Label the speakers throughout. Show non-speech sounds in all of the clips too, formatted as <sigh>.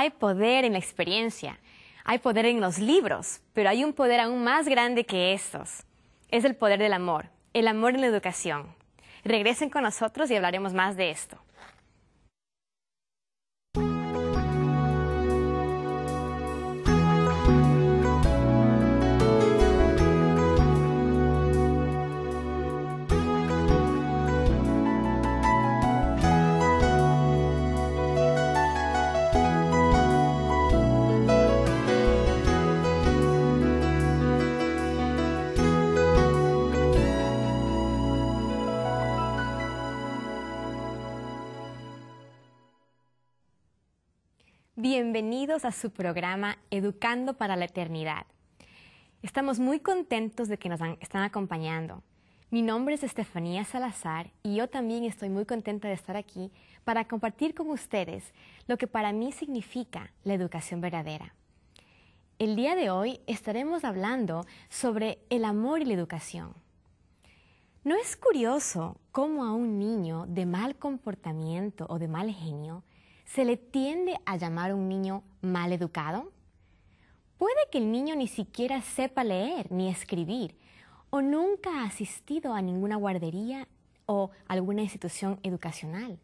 Speaker 1: Hay poder en la experiencia, hay poder en los libros, pero hay un poder aún más grande que estos. Es el poder del amor, el amor en la educación. Regresen con nosotros y hablaremos más de esto. Bienvenidos a su programa Educando para la Eternidad. Estamos muy contentos de que nos están acompañando. Mi nombre es Estefanía Salazar y yo también estoy muy contenta de estar aquí para compartir con ustedes lo que para mí significa la educación verdadera. El día de hoy estaremos hablando sobre el amor y la educación. ¿No es curioso cómo a un niño de mal comportamiento o de mal genio se le tiende a llamar un niño mal educado? Puede que el niño ni siquiera sepa leer ni escribir o nunca ha asistido a ninguna guardería o alguna institución educacional.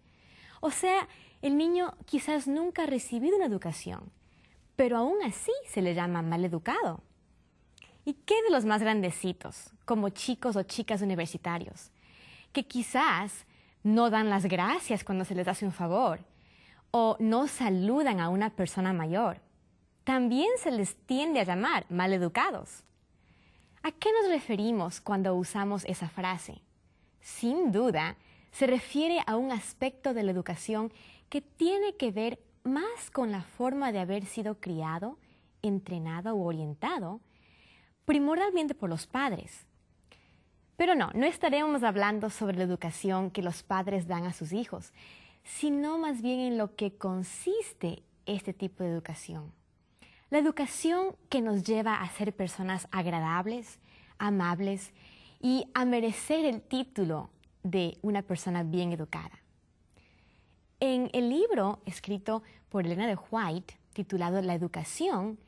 Speaker 1: O sea, el niño quizás nunca ha recibido una educación, pero aún así se le llama mal educado. ¿Y qué de los más grandecitos, como chicos o chicas universitarios, que quizás no dan las gracias cuando se les hace un favor o no saludan a una persona mayor. También se les tiende a llamar maleducados. ¿A qué nos referimos cuando usamos esa frase? Sin duda, se refiere a un aspecto de la educación que tiene que ver más con la forma de haber sido criado, entrenado u orientado, primordialmente por los padres. Pero no, no estaremos hablando sobre la educación que los padres dan a sus hijos, sino más bien en lo que consiste este tipo de educación. La educación que nos lleva a ser personas agradables, amables y a merecer el título de una persona bien educada. En el libro escrito por Elena de White, titulado La educación,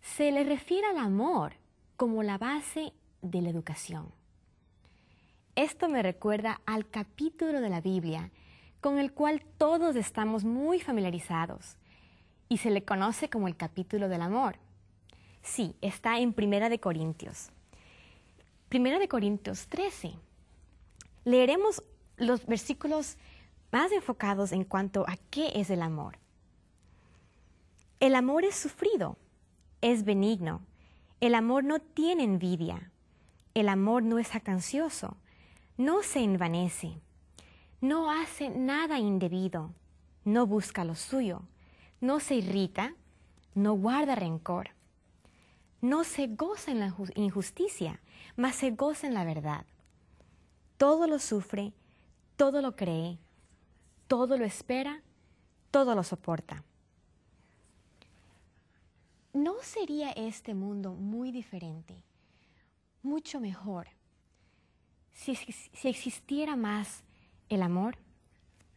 Speaker 1: se le refiere al amor como la base de la educación. Esto me recuerda al capítulo de la Biblia con el cual todos estamos muy familiarizados y se le conoce como el capítulo del amor. Sí, está en Primera de Corintios. Primera de Corintios 13. Leeremos los versículos más enfocados en cuanto a qué es el amor. El amor es sufrido, es benigno. El amor no tiene envidia. El amor no es acancioso, no se envanece no hace nada indebido, no busca lo suyo, no se irrita, no guarda rencor, no se goza en la injusticia, mas se goza en la verdad. Todo lo sufre, todo lo cree, todo lo espera, todo lo soporta. ¿No sería este mundo muy diferente, mucho mejor, si, si, existiera más el amor,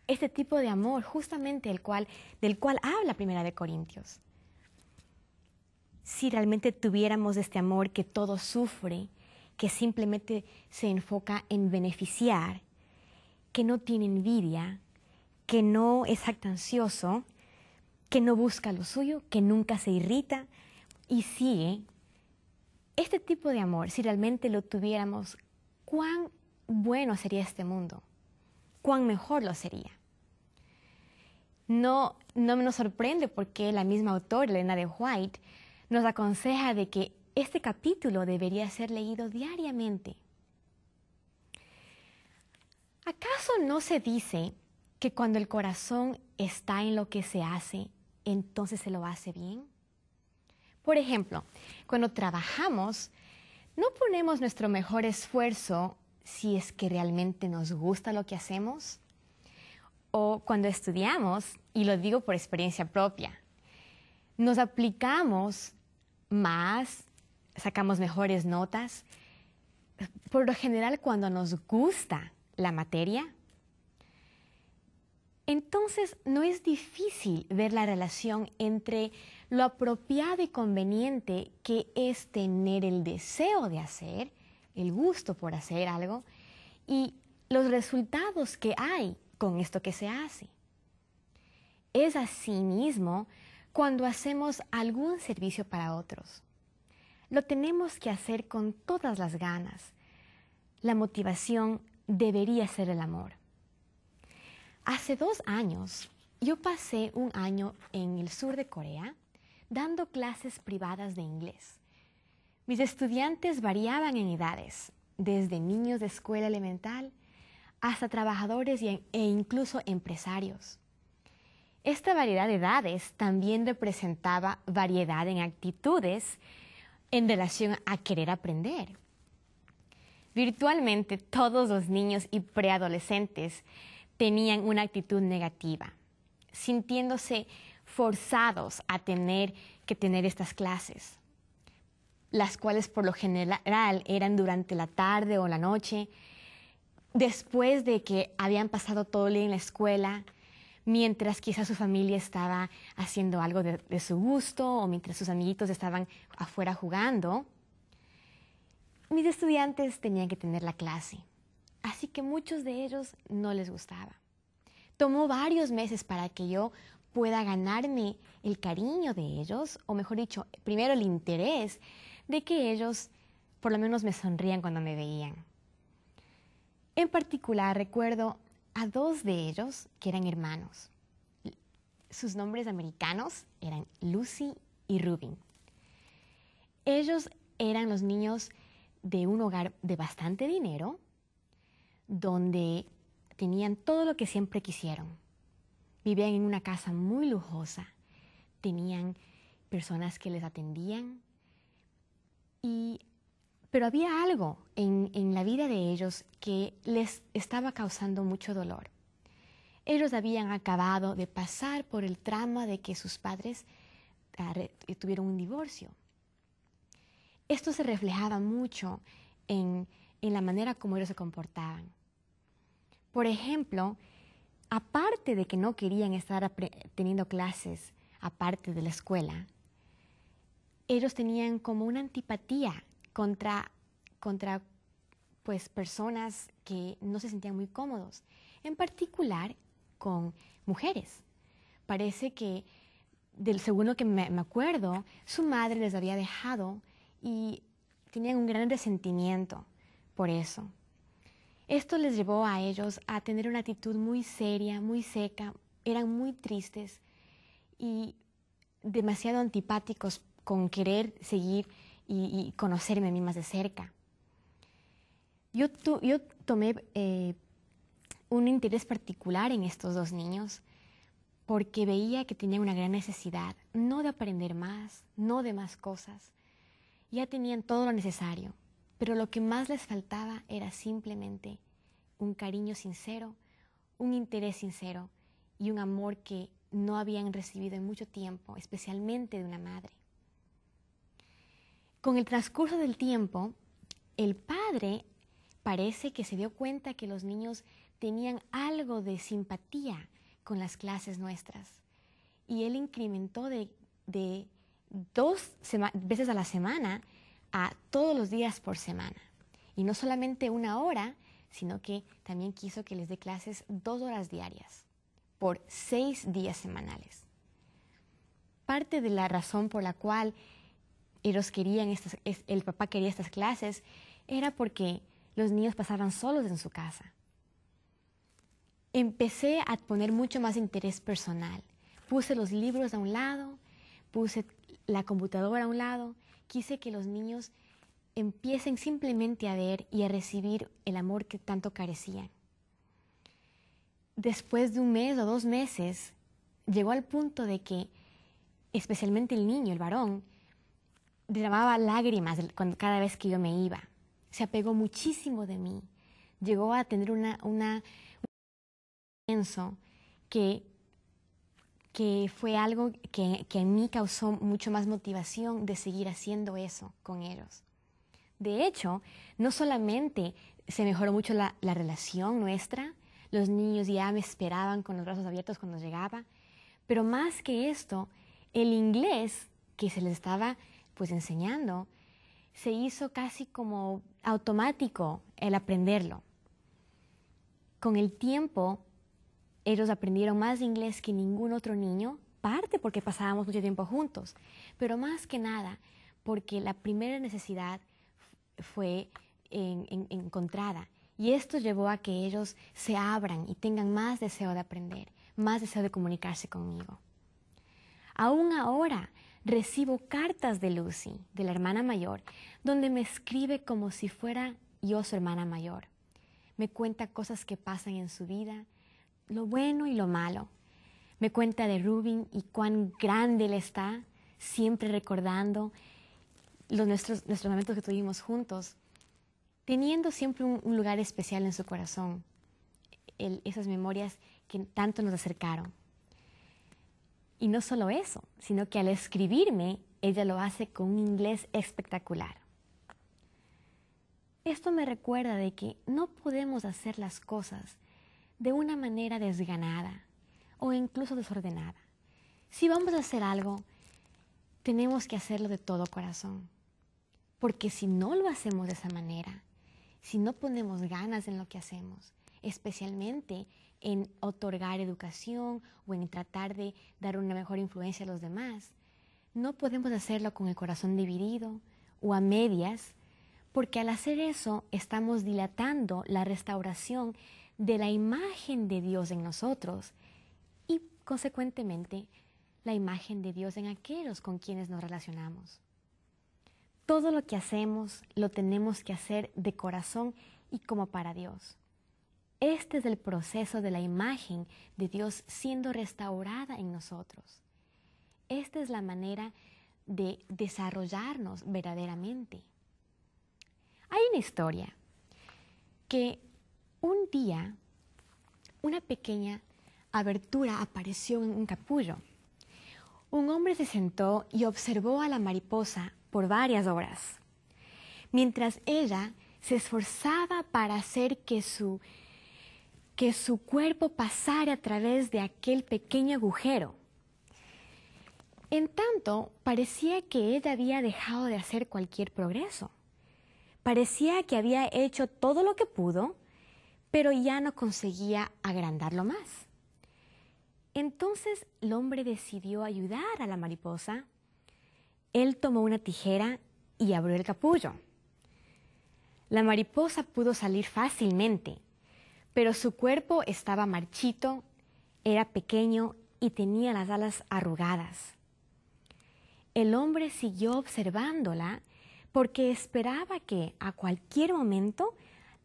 Speaker 1: este tipo de amor justamente el cual, del cual habla Primera de Corintios. Si realmente tuviéramos este amor que todo sufre, que simplemente se enfoca en beneficiar, que no tiene envidia, que no es actancioso, que no busca lo suyo, que nunca se irrita y sigue. Este tipo de amor, si realmente lo tuviéramos, cuán bueno sería este mundo cuán mejor lo sería. No, no nos sorprende porque la misma autora, Elena de White, nos aconseja de que este capítulo debería ser leído diariamente. ¿Acaso no se dice que cuando el corazón está en lo que se hace, entonces se lo hace bien? Por ejemplo, cuando trabajamos, no ponemos nuestro mejor esfuerzo si es que realmente nos gusta lo que hacemos. O cuando estudiamos, y lo digo por experiencia propia, nos aplicamos más, sacamos mejores notas. Por lo general, cuando nos gusta la materia, entonces no es difícil ver la relación entre lo apropiado y conveniente que es tener el deseo de hacer el gusto por hacer algo y los resultados que hay con esto que se hace. Es así mismo cuando hacemos algún servicio para otros. Lo tenemos que hacer con todas las ganas. La motivación debería ser el amor. Hace dos años yo pasé un año en el sur de Corea dando clases privadas de inglés. Mis estudiantes variaban en edades, desde niños de escuela elemental hasta trabajadores e incluso empresarios. Esta variedad de edades también representaba variedad en actitudes en relación a querer aprender. Virtualmente todos los niños y preadolescentes tenían una actitud negativa, sintiéndose forzados a tener que tener estas clases las cuales por lo general eran durante la tarde o la noche, después de que habían pasado todo el día en la escuela, mientras quizás su familia estaba haciendo algo de, de, su gusto o mientras sus amiguitos estaban afuera jugando, mis estudiantes tenían que tener la clase. Así que muchos de ellos no les gustaba. Tomó varios meses para que yo pueda ganarme el cariño de ellos, o mejor dicho, primero el interés de que ellos por lo menos me sonrían cuando me veían. En particular recuerdo a dos de ellos que eran hermanos. Sus nombres americanos eran Lucy y Rubin. Ellos eran los niños de un hogar de bastante dinero, donde tenían todo lo que siempre quisieron. Vivían en una casa muy lujosa, tenían personas que les atendían, pero había algo en, la vida de ellos que les estaba causando mucho dolor. Ellos habían acabado de pasar por el trauma de que sus padres ah, eh, tuvieron un divorcio. Esto se reflejaba mucho en, la manera como ellos se comportaban. Por ejemplo, aparte de que no querían estar teniendo clases aparte de la escuela, ellos tenían como una antipatía contra, contra pues, personas que no se sentían muy cómodos, en particular con mujeres. Parece que, del segundo que me, me acuerdo, su madre les había dejado y tenían un gran resentimiento por eso. Esto les llevó a ellos a tener una actitud muy seria, muy seca, eran muy tristes y demasiado antipáticos con querer seguir y, conocerme a mí más de cerca. Yo, tomé eh, un interés particular en estos dos niños porque veía que tenían una gran necesidad, no de aprender más, no de más cosas. Ya tenían todo lo necesario, pero lo que más les faltaba era simplemente un cariño sincero, un interés sincero y un amor que no habían recibido en mucho tiempo, especialmente de una madre. Con el transcurso del tiempo, el padre parece que se dio cuenta que los niños tenían algo de simpatía con las clases nuestras. Y él incrementó de, dos veces a la semana a todos los días por semana. Y no solamente una hora, sino que también quiso que les dé clases dos horas diarias por seis días semanales. Parte de la razón por la cual querían, estas, el papá quería estas clases, era porque los niños pasaban solos en su casa. Empecé a poner mucho más interés personal. Puse los libros a un lado, puse la computadora a un lado, quise que los niños empiecen simplemente a ver y a recibir el amor que tanto carecían. Después de un mes o dos meses, llegó al punto de que, especialmente el niño, el varón, derramaba lágrimas cada vez que yo me iba. Se apegó muchísimo de mí. Llegó a tener una, un pienso que, que fue algo que, que en mí causó mucho más motivación de seguir haciendo eso con ellos. De hecho, no solamente se mejoró mucho la, la relación nuestra, los niños ya me esperaban con los brazos abiertos cuando llegaba, pero más que esto, el inglés que se les estaba pues enseñando, se hizo casi como automático el aprenderlo. Con el tiempo, ellos aprendieron más inglés que ningún otro niño, parte porque pasábamos mucho tiempo juntos, pero más que nada porque la primera necesidad fue encontrada. Y esto llevó a que ellos se abran y tengan más deseo de aprender, más deseo de comunicarse conmigo. Aún ahora recibo cartas de Lucy, de la hermana mayor, donde me escribe como si fuera yo su hermana mayor. Me cuenta cosas que pasan en su vida, lo bueno y lo malo. Me cuenta de Rubin y cuán grande él está, siempre recordando los nuestros, momentos que tuvimos juntos, teniendo siempre un, lugar especial en su corazón. esas memorias que tanto nos acercaron. Y no solo eso, sino que al escribirme, ella lo hace con un inglés espectacular. Esto me recuerda de que no podemos hacer las cosas de una manera desganada o incluso desordenada. Si vamos a hacer algo, tenemos que hacerlo de todo corazón. Porque si no lo hacemos de esa manera, si no ponemos ganas en lo que hacemos, especialmente en otorgar educación o en tratar de dar una mejor influencia a los demás. No podemos hacerlo con el corazón dividido o a medias, porque al hacer eso estamos dilatando la restauración de la imagen de Dios en nosotros y, consecuentemente, la imagen de Dios en aquellos con quienes nos relacionamos. Todo lo que hacemos lo tenemos que hacer de corazón y como para Dios. Este es el proceso de la imagen de Dios siendo restaurada en nosotros. Esta es la manera de desarrollarnos verdaderamente. Hay una historia que un día una pequeña abertura apareció en un capullo. Un hombre se sentó y observó a la mariposa por varias horas, mientras ella se esforzaba para hacer que su que su cuerpo pasara a través de aquel pequeño agujero. En tanto, parecía que ella había dejado de hacer cualquier progreso. Parecía que había hecho todo lo que pudo, pero ya no conseguía agrandarlo más. Entonces el hombre decidió ayudar a la mariposa. Él tomó una tijera y abrió el capullo. La mariposa pudo salir fácilmente pero su cuerpo estaba marchito, era pequeño y tenía las alas arrugadas. El hombre siguió observándola porque esperaba que a cualquier momento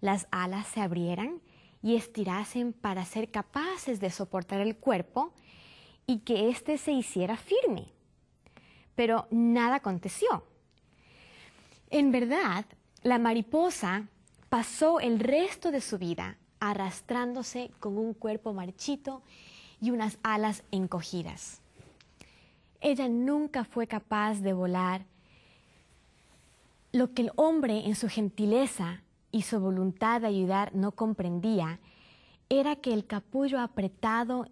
Speaker 1: las alas se abrieran y estirasen para ser capaces de soportar el cuerpo y que éste se hiciera firme. Pero nada aconteció. En verdad, la mariposa pasó el resto de su vida arrastrándose con un cuerpo marchito y unas alas encogidas. Ella nunca fue capaz de volar. Lo que el hombre en su gentileza y su voluntad de ayudar no comprendía era que el capullo apretado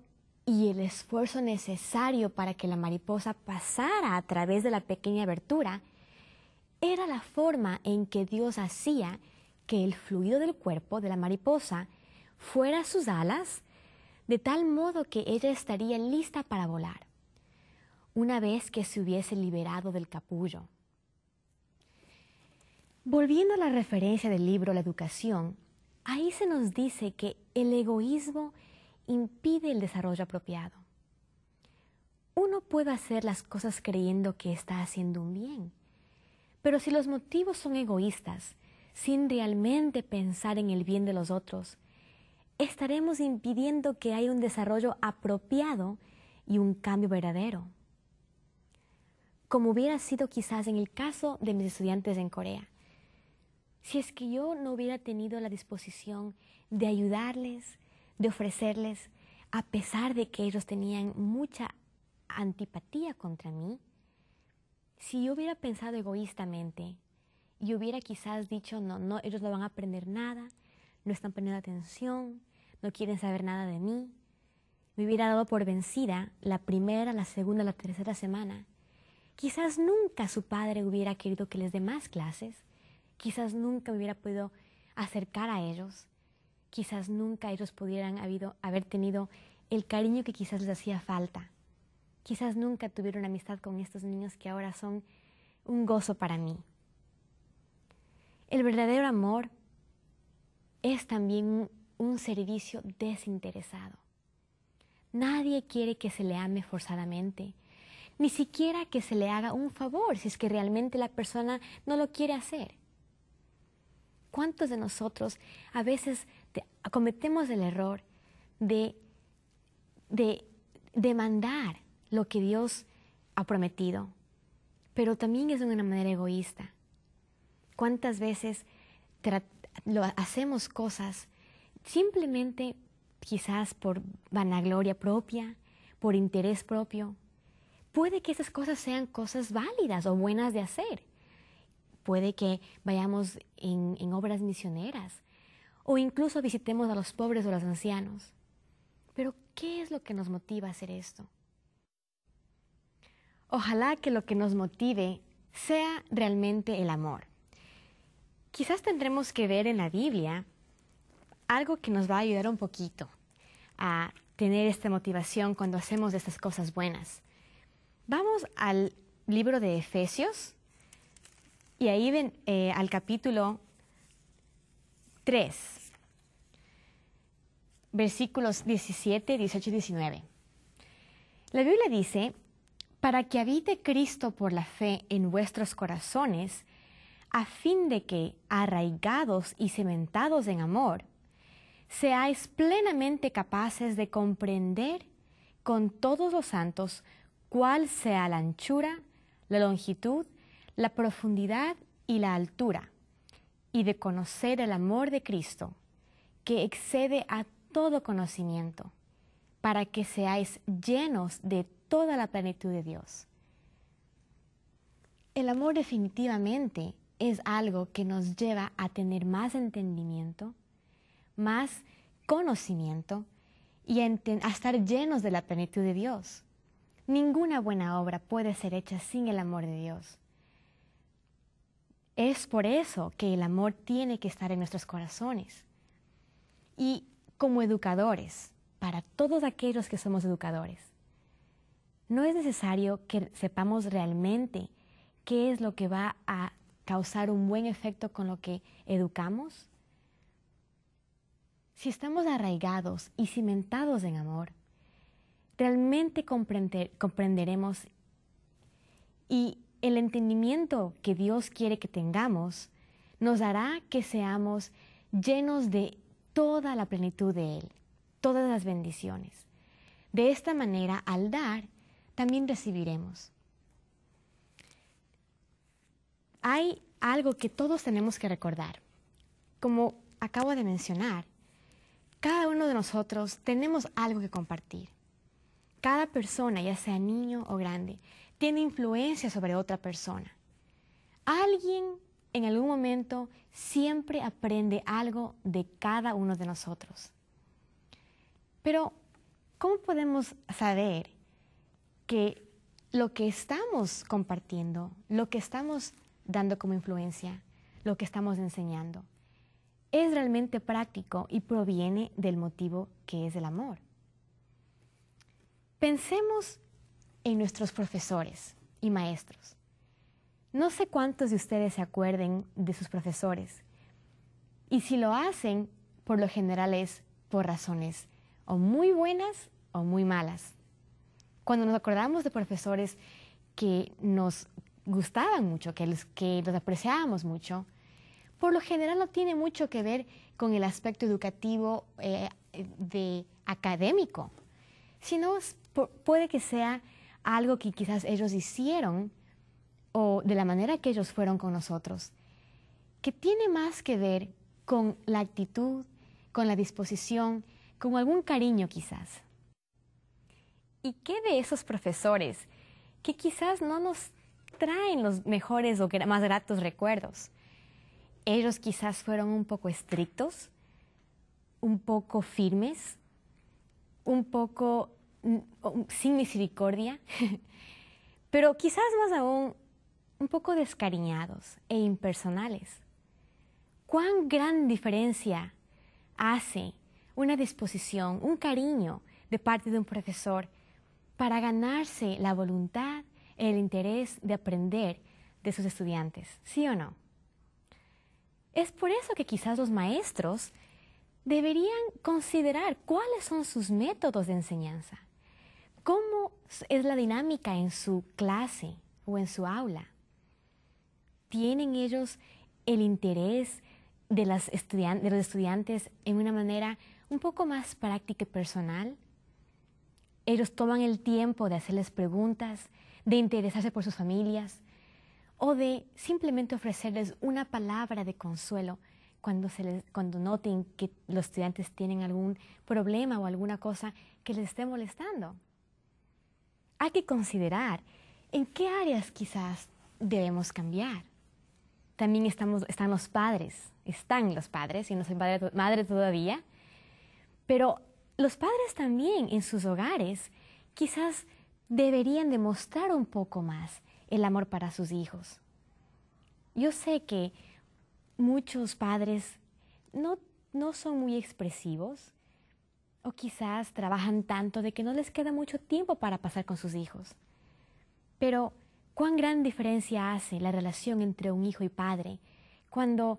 Speaker 1: y el esfuerzo necesario para que la mariposa pasara a través de la pequeña abertura era la forma en que Dios hacía que el fluido del cuerpo de la mariposa fuera sus alas, de tal modo que ella estaría lista para volar, una vez que se hubiese liberado del capullo. Volviendo a la referencia del libro La educación, ahí se nos dice que el egoísmo impide el desarrollo apropiado. Uno puede hacer las cosas creyendo que está haciendo un bien, pero si los motivos son egoístas, sin realmente pensar en el bien de los otros, estaremos impidiendo que haya un desarrollo apropiado y un cambio verdadero. Como hubiera sido quizás en el caso de mis estudiantes en Corea. Si es que yo no hubiera tenido la disposición de ayudarles, de ofrecerles, a pesar de que ellos tenían mucha antipatía contra mí, si yo hubiera pensado egoístamente y hubiera quizás dicho, no, no, ellos no van a aprender nada, no están poniendo atención, no quieren saber nada de mí. Me hubiera dado por vencida la primera, la segunda, la tercera semana. Quizás nunca su padre hubiera querido que les dé más clases. Quizás nunca me hubiera podido acercar a ellos. Quizás nunca ellos pudieran haber tenido el cariño que quizás les hacía falta. Quizás nunca tuvieron amistad con estos niños que ahora son un gozo para mí. El verdadero amor es también un, servicio desinteresado. Nadie quiere que se le ame forzadamente, ni siquiera que se le haga un favor si es que realmente la persona no lo quiere hacer. ¿Cuántos de nosotros a veces cometemos el error de, demandar lo que Dios ha prometido? Pero también es de una manera egoísta. ¿Cuántas veces hacemos cosas simplemente quizás por vanagloria propia, por interés propio. Puede que esas cosas sean cosas válidas o buenas de hacer. Puede que vayamos en, en obras misioneras o incluso visitemos a los pobres o a los ancianos. Pero, ¿qué es lo que nos motiva a hacer esto? Ojalá que lo que nos motive sea realmente el amor quizás tendremos que ver en la Biblia algo que nos va a ayudar un poquito a tener esta motivación cuando hacemos estas cosas buenas. Vamos al libro de Efesios y ahí ven eh, al capítulo 3, versículos 17, 18 y 19. La Biblia dice, para que habite Cristo por la fe en vuestros corazones, a fin de que, arraigados y cementados en amor, seáis plenamente capaces de comprender con todos los santos cuál sea la anchura, la longitud, la profundidad y la altura, y de conocer el amor de Cristo, que excede a todo conocimiento, para que seáis llenos de toda la plenitud de Dios. El amor definitivamente es algo que nos lleva a tener más entendimiento, más conocimiento y a, estar llenos de la plenitud de Dios. Ninguna buena obra puede ser hecha sin el amor de Dios. Es por eso que el amor tiene que estar en nuestros corazones. Y como educadores, para todos aquellos que somos educadores, no es necesario que sepamos realmente qué es lo que va a causar un buen efecto con lo que educamos? Si estamos arraigados y cimentados en amor, realmente comprenderemos y el entendimiento que Dios quiere que tengamos nos hará que seamos llenos de toda la plenitud de Él, todas las bendiciones. De esta manera, al dar, también recibiremos. hay algo que todos tenemos que recordar. Como acabo de mencionar, cada uno de nosotros tenemos algo que compartir. Cada persona, ya sea niño o grande, tiene influencia sobre otra persona. Alguien en algún momento siempre aprende algo de cada uno de nosotros. Pero, ¿cómo podemos saber que lo que estamos compartiendo, lo que estamos dando como influencia lo que estamos enseñando. Es realmente práctico y proviene del motivo que es el amor. Pensemos en nuestros profesores y maestros. No sé cuántos de ustedes se acuerden de sus profesores. Y si lo hacen, por lo general es por razones o muy buenas o muy malas. Cuando nos acordamos de profesores que nos gustaban mucho, que los, que los apreciábamos mucho, por lo general no tiene mucho que ver con el aspecto educativo eh, de académico, sino puede que sea algo que quizás ellos hicieron o de la manera que ellos fueron con nosotros, que tiene más que ver con la actitud, con la disposición, con algún cariño quizás. ¿Y qué de esos profesores que quizás no nos traen los mejores o más gratos recuerdos. Ellos quizás fueron un poco estrictos, un poco firmes, un poco mm, mm, sin misericordia, <laughs> pero quizás más aún un poco descariñados e impersonales. ¿Cuán gran diferencia hace una disposición, un cariño de parte de un profesor para ganarse la voluntad el interés de aprender de sus estudiantes, ¿sí o no? Es por eso que quizás los maestros deberían considerar cuáles son sus métodos de enseñanza, cómo es la dinámica en su clase o en su aula. ¿Tienen ellos el interés de, de los estudiantes en una manera un poco más práctica y personal? Ellos toman el tiempo de hacerles preguntas, de interesarse por sus familias o de simplemente ofrecerles una palabra de consuelo cuando, cuando noten que los estudiantes tienen algún problema o alguna cosa que les esté molestando. Hay que considerar en qué áreas quizás debemos cambiar. También estamos, están los padres, están los padres, y no soy madres todavía, pero los padres también en sus hogares quizás deberían demostrar un poco más el amor para sus hijos. Yo sé que muchos padres no, son muy expresivos o quizás trabajan tanto de que no les queda mucho tiempo para pasar con sus hijos. Pero, ¿cuán gran diferencia hace la relación entre un hijo y padre cuando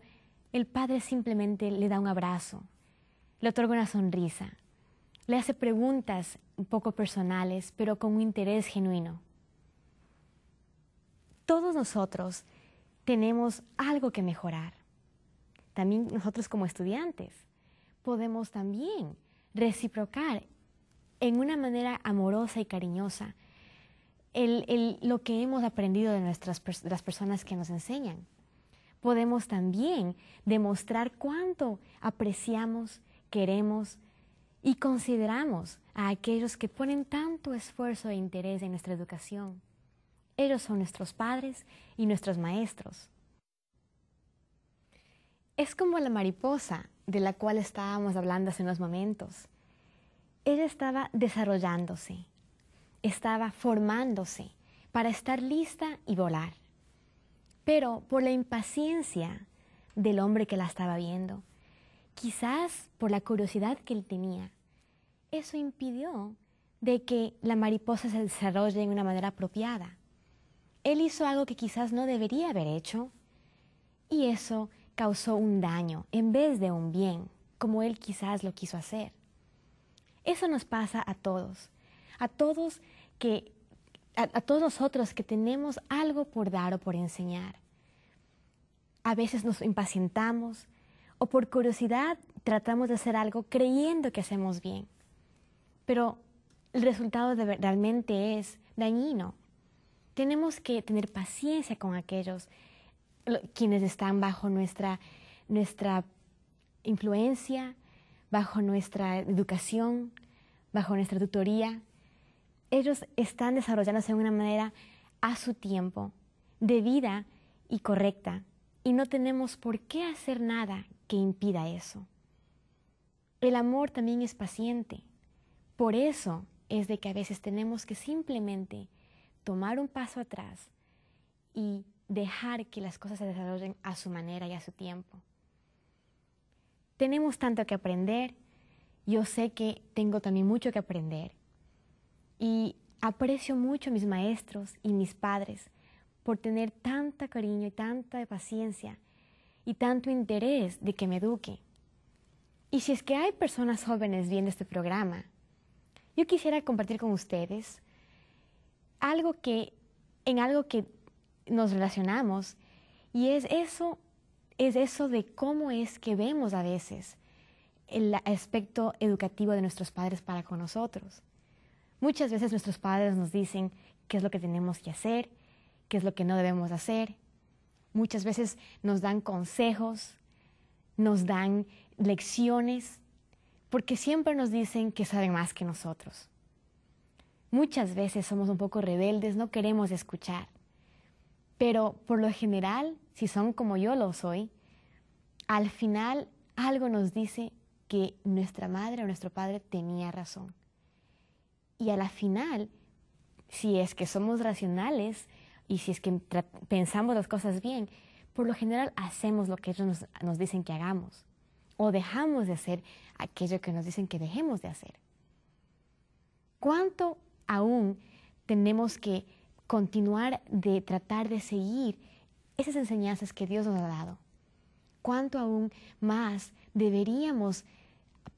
Speaker 1: el padre simplemente le da un abrazo, le otorga una sonrisa, le hace preguntas un poco personales, pero con un interés genuino. Todos nosotros tenemos algo que mejorar. También nosotros como estudiantes podemos también reciprocar en una manera amorosa y cariñosa lo que hemos aprendido de nuestras de las personas que nos enseñan. Podemos también demostrar cuánto apreciamos, queremos, y consideramos a aquellos que ponen tanto esfuerzo e interés en nuestra educación. Ellos son nuestros padres y nuestros maestros. Es como la mariposa de la cual estábamos hablando hace unos momentos. Ella estaba desarrollándose, estaba formándose para estar lista y volar. Pero por la impaciencia del hombre que la estaba viendo, quizás por la curiosidad que él tenía, eso impidió de que la mariposa se desarrolle de una manera apropiada. Él hizo algo que quizás no debería haber hecho y eso causó un daño en vez de un bien, como él quizás lo quiso hacer. Eso nos pasa a todos, a todos que a, a todos nosotros que tenemos algo por dar o por enseñar. A veces nos impacientamos, o por curiosidad tratamos de hacer algo creyendo que hacemos bien, pero el resultado realmente es dañino. Tenemos que tener paciencia con aquellos quienes están bajo nuestra, nuestra influencia, bajo nuestra educación, bajo nuestra tutoría. Ellos están desarrollándose de una manera a su tiempo, debida y correcta, y no tenemos por qué hacer nada que impida eso. El amor también es paciente. Por eso es de que a veces tenemos que simplemente tomar un paso atrás y dejar que las cosas se desarrollen a su manera y a su tiempo. Tenemos tanto que aprender. Yo sé que tengo también mucho que aprender. Y aprecio mucho a mis maestros y mis padres por tener tanta cariño y tanta paciencia y tanto interés de que me eduque. Y si es que hay personas jóvenes viendo este programa, yo quisiera compartir con ustedes algo que, en algo que nos relacionamos, y es eso, es eso de cómo es que vemos a veces el aspecto educativo de nuestros padres para con nosotros. Muchas veces nuestros padres nos dicen qué es lo que tenemos que hacer, qué es lo que no debemos hacer, Muchas veces nos dan consejos, nos dan lecciones, porque siempre nos dicen que saben más que nosotros. Muchas veces somos un poco rebeldes, no queremos escuchar, pero por lo general, si son como yo lo soy, al final algo nos dice que nuestra madre o nuestro padre tenía razón. Y a la final, si es que somos racionales, y si es que pensamos las cosas bien, por lo general hacemos lo que ellos nos, dicen que hagamos o dejamos de hacer aquello que nos dicen que dejemos de hacer. ¿Cuánto aún tenemos que continuar de tratar de seguir esas enseñanzas que Dios nos ha dado? ¿Cuánto aún más deberíamos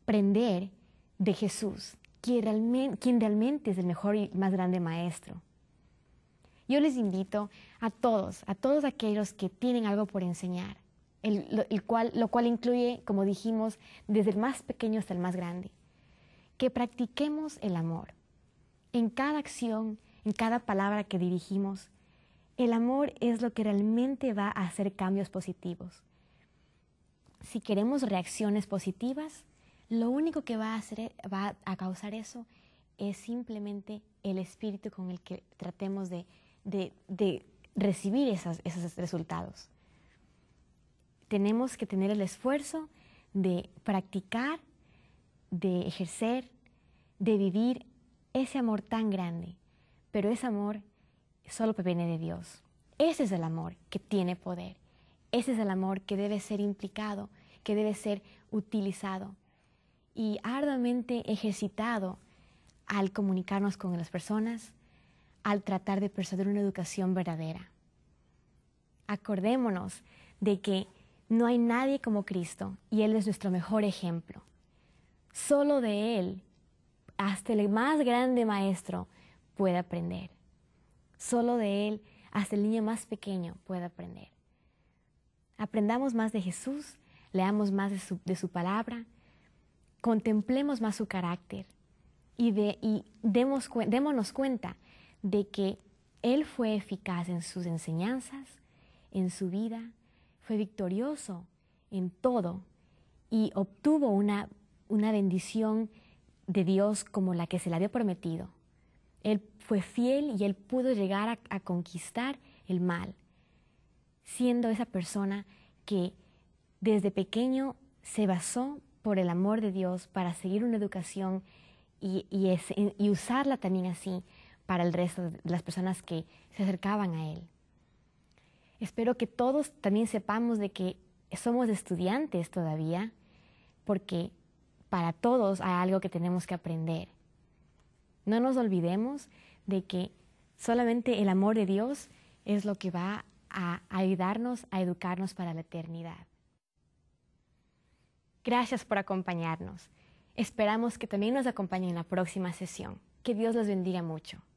Speaker 1: aprender de Jesús, quien realmente, quien realmente es el mejor y más grande maestro? Yo les invito a todos, a todos aquellos que tienen algo por enseñar, el, lo, cual, lo cual incluye, como dijimos, desde el más pequeño hasta el más grande, que practiquemos el amor. En cada acción, en cada palabra que dirigimos, el amor es lo que realmente va a hacer cambios positivos. Si queremos reacciones positivas, lo único que va a, hacer, va a causar eso es simplemente el espíritu con el que tratemos de de, recibir esos resultados. Tenemos que tener el esfuerzo de practicar, de ejercer, de vivir ese amor tan grande, pero ese amor solo proviene de Dios. Ese es el amor que tiene poder. Ese es el amor que debe ser implicado, que debe ser utilizado y arduamente ejercitado al comunicarnos con las personas, al tratar de persuadir una educación verdadera. Acordémonos de que no hay nadie como Cristo y Él es nuestro mejor ejemplo. Solo de Él, hasta el más grande maestro puede aprender. Solo de Él, hasta el niño más pequeño puede aprender. Aprendamos más de Jesús, leamos más de su, palabra, contemplemos más su carácter y, de, y démonos cuenta de que Él fue eficaz en sus enseñanzas, en su vida, fue victorioso en todo y obtuvo una, bendición de Dios como la que se le había prometido. Él fue fiel y él pudo llegar a, conquistar el mal, siendo esa persona que desde pequeño se basó por el amor de Dios para seguir una educación y usarla también así, para el resto de las personas que se acercaban a Él. Espero que todos también sepamos de que somos estudiantes todavía, porque para todos hay algo que tenemos que aprender. No nos olvidemos de que solamente el amor de Dios es lo que va a ayudarnos a educarnos para la eternidad. Gracias por acompañarnos. Esperamos que también nos acompañen en la próxima sesión. Que Dios los bendiga mucho.